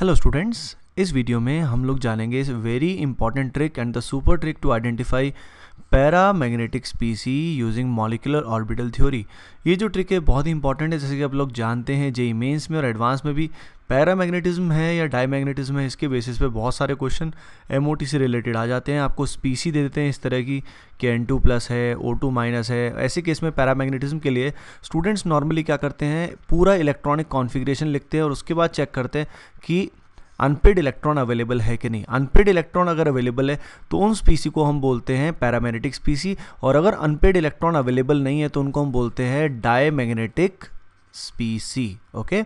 Hello students इस video में हम लोग जानेंगे इस very important trick and the super trick to identify paramagnetic species using molecular orbital theory ये जो ट्रिक है बहुत ही इंपॉर्टेंट है जैसे कि आप लोग जानते हैं जेई मेंस में और एडवांस में भी पैरामैग्नेटिज्म है या डायमैग्नेटिज्म है इसके बेसिस पे बहुत सारे क्वेश्चन एम से रिलेटेड आ जाते हैं आपको स्पीसी दे देते हैं इस तरह की कि एन टू प्लस है ओ टू माइनस है ऐसे केस में पैरामैग्नेटिज्म के लिए स्टूडेंट्स नॉर्मली क्या करते हैं पूरा इलेक्ट्रॉनिक कॉन्फिग्रेशन लिखते हैं और उसके बाद चेक करते हैं कि अनपेड इलेक्ट्रॉन अवेलेबल है कि नहीं अनपेड इलेक्ट्रॉन अगर अवेलेबल है तो उन स्पीसी को हम बोलते हैं पैरामैग्नेटिक स्पीसी और अगर अनपेड इलेक्ट्रॉन अवेलेबल नहीं है तो उनको हम बोलते हैं डायमैग्नेटिक स्पीसी ओके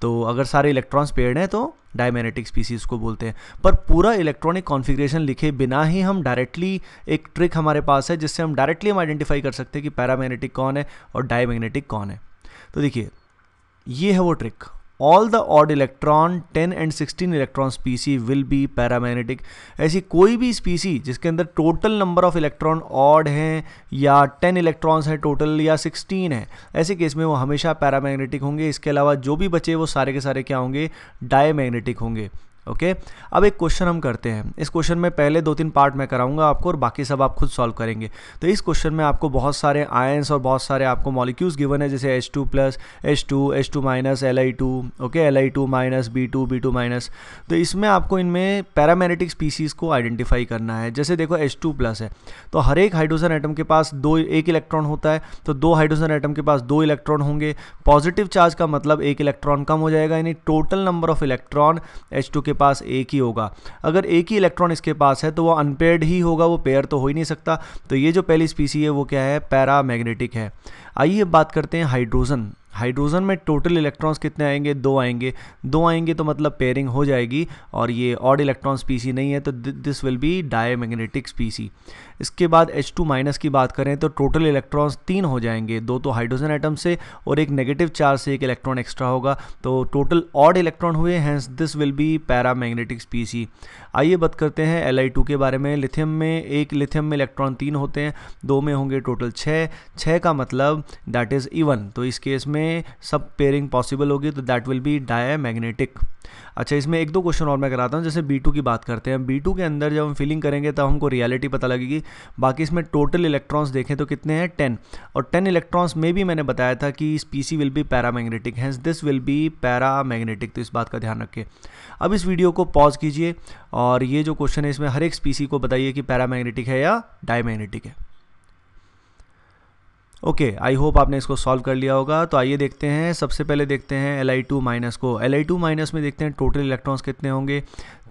तो अगर सारे इलेक्ट्रॉन्स पेड़ हैं तो डायमैग्नेटिक स्पीसीज को बोलते हैं पर पूरा इलेक्ट्रॉनिक कॉन्फ़िगरेशन लिखे बिना ही हम डायरेक्टली एक ट्रिक हमारे पास है जिससे हम डायरेक्टली हम आइडेंटिफाई कर सकते हैं कि पैरामैग्नेटिक कौन है और डायमैग्नेटिक कौन है तो देखिए ये है वो trick all the odd electron ten and sixteen electron species will be paramagnetic ऐसी कोई भी स्पीसी जिसके अंदर total number of electron odd हैं या टेन इलेक्ट्रॉन्स हैं टोटल या सिक्सटीन है ऐसे केस में वो हमेशा पैरामैग्नेटिक होंगे इसके अलावा जो भी बचे वो सारे के सारे क्या होंगे डायमैग्नेटिक होंगे ओके okay? अब एक क्वेश्चन हम करते हैं इस क्वेश्चन में पहले दो तीन पार्ट मैं कराऊंगा आपको और बाकी सब आप खुद सॉल्व करेंगे तो इस क्वेश्चन में आपको बहुत सारे आयंस और बहुत सारे आपको मॉलिक्यूल्स गिवन है जैसे H two plus H two H two minus L I two okay L I two minus B two B two minus तो इसमें आपको इनमें पैरामेनेटिक स्पीसीज़ को आइडेंटिफाई करना है जैसे देखो एच टू प्लस है तो हर एक हाइड्रोजन आइटम के पास दो एक इलेक्ट्रॉन होता है तो दो हाइड्रोजन आइटम के पास दो इलेक्ट्रॉन होंगे पॉजिटिव चार्ज का मतलब एक इलेक्ट्रॉन कम हो जाएगा यानी total number of electron H two सबके पास एक ही होगा अगर एक ही इलेक्ट्रॉन इसके पास है तो वो अनपेयर्ड ही होगा वो पेयर तो हो ही नहीं सकता तो ये जो पहली स्पीसी है वो क्या है पैरा मैग्नेटिक है आइए बात करते हैं हाइड्रोजन हाइड्रोजन में टोटल इलेक्ट्रॉन्स कितने आएंगे दो आएंगे दो आएंगे तो मतलब पेयरिंग हो जाएगी और ये ऑड इलेक्ट्रॉन स्पीसी नहीं है तो this will be magnetic species इसके बाद एच टू माइनस की बात करें तो टोटल इलेक्ट्रॉन्स तीन हो जाएंगे दो तो हाइड्रोजन एटम से और एक नेगेटिव चार्ज से एक इलेक्ट्रॉन एक्स्ट्रा होगा तो टोटल ऑड इलेक्ट्रॉन हुए hence this will be paramagnetic species आइए बात करते हैं एल के बारे में लिथियम में एक लिथियम में इलेक्ट्रॉन तीन होते हैं दो में होंगे टोटल छः छः का मतलब दैट इज़ इवन तो इस केस में सब पेयरिंग पॉसिबल होगी तो that will be diamagnetic अच्छा इसमें एक दो क्वेश्चन और मैं कराता हूँ जैसे बी की बात करते हैं बी के अंदर जब हम फिलिंग करेंगे तब हमको रियलिटी पता लगेगी बाकी इसमें टोटल इलेक्ट्रॉन्स देखें तो कितने हैं टेन और टेन इलेक्ट्रॉन्स में भी मैंने बताया था कि इस P will be magnetic hence this will be magnetic तो इस बात का ध्यान रखिए अब इस वीडियो को पॉज कीजिए और ये जो क्वेश्चन है इसमें हर एक स्पीसी को बताइए कि पैरा मैग्नेटिक है या मैग्नेटिक है ओके आई होप आपने इसको सॉल्व कर लिया होगा तो आइए देखते हैं सबसे पहले देखते हैं एल आई टू माइनस को एल आई टू माइनस में देखते हैं टोटल इलेक्ट्रॉन्स कितने होंगे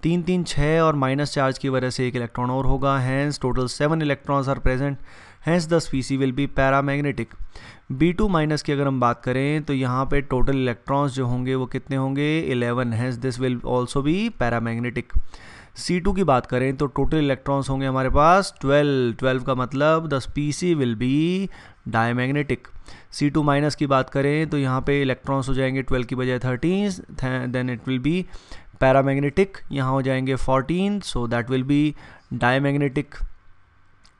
तीन तीन छः और माइनस चार्ज की वजह से एक इलेक्ट्रॉन और होगा hence total seven electrons are present hence the species will be paramagnetic B two minus की अगर हम बात करें तो यहाँ पे टोटल इलेक्ट्रॉन्स जो होंगे वो कितने होंगे eleven hence this will also be paramagnetic C2 की बात करें तो टोटल इलेक्ट्रॉन्स होंगे हमारे पास 12 12 का मतलब the species will be diamagnetic C two minus की बात करें तो यहाँ पे इलेक्ट्रॉन्स हो जाएंगे 12 की बजाय thirteen then it will be paramagnetic यहाँ हो जाएंगे 14 so that will be diamagnetic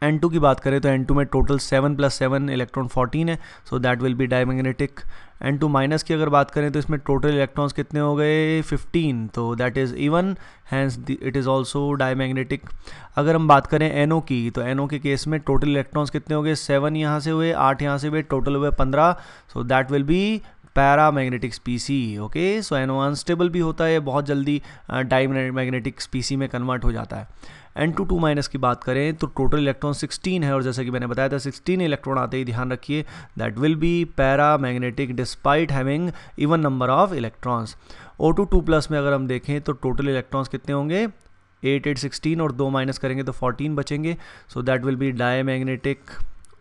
N two की बात करें तो एन टू में total seven plus seven electron fourteen है so that will be diamagnetic N two minus की अगर बात करें तो इसमें टोटल इलेक्ट्रॉन्स कितने हो गए फिफ्टीन तो that is even hence it is also diamagnetic अगर हम बात करें एन ओ की तो एन ओ के केस में टोटल इलेक्ट्रॉन्स कितने हो गए सेवन यहाँ से हुए आठ यहाँ से हुए टोटल हुए पंद्रह so that will be paramagnetic species okay so unstable भी होता है बहुत जल्दी डाई मैग्नेटिक स्पीसी में कन्वर्ट हो जाता है एन टू टू माइनस की बात करें तो टोटल इलेक्ट्रॉन 16 है और जैसे कि मैंने बताया था 16 इलेक्ट्रॉन आते ही ध्यान रखिए that will be paramagnetic despite having even number of electrons O two two plus में अगर हम देखें तो टोटल इलेक्ट्रॉन्स कितने होंगे एट एट सिक्सटीन और दो माइनस करेंगे तो फोर्टीन बचेंगे so that will be diamagnetic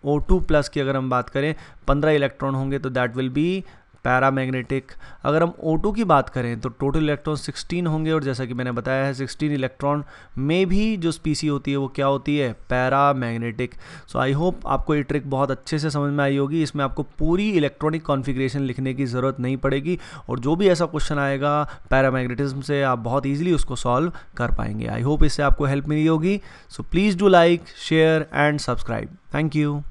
O two plus की अगर हम बात करें पंद्रह इलेक्ट्रॉन होंगे तो दैट विल बी पैरामैग्नेटिक अगर हम O2 की बात करें तो टोटल इलेक्ट्रॉन 16 होंगे और जैसा कि मैंने बताया है 16 इलेक्ट्रॉन में भी जो स्पीसी होती है वो क्या होती है पैरामैग्नेटिक सो आई होप आपको ये ट्रिक बहुत अच्छे से समझ में आई होगी इसमें आपको पूरी इलेक्ट्रॉनिक कॉन्फिग्रेशन लिखने की ज़रूरत नहीं पड़ेगी और जो भी ऐसा क्वेश्चन आएगा पैरामैग्नेटिज्म से आप बहुत ईजिली उसको सॉल्व कर पाएंगे आई होप इससे आपको हेल्प मिली होगी so please do like share and subscribe thank you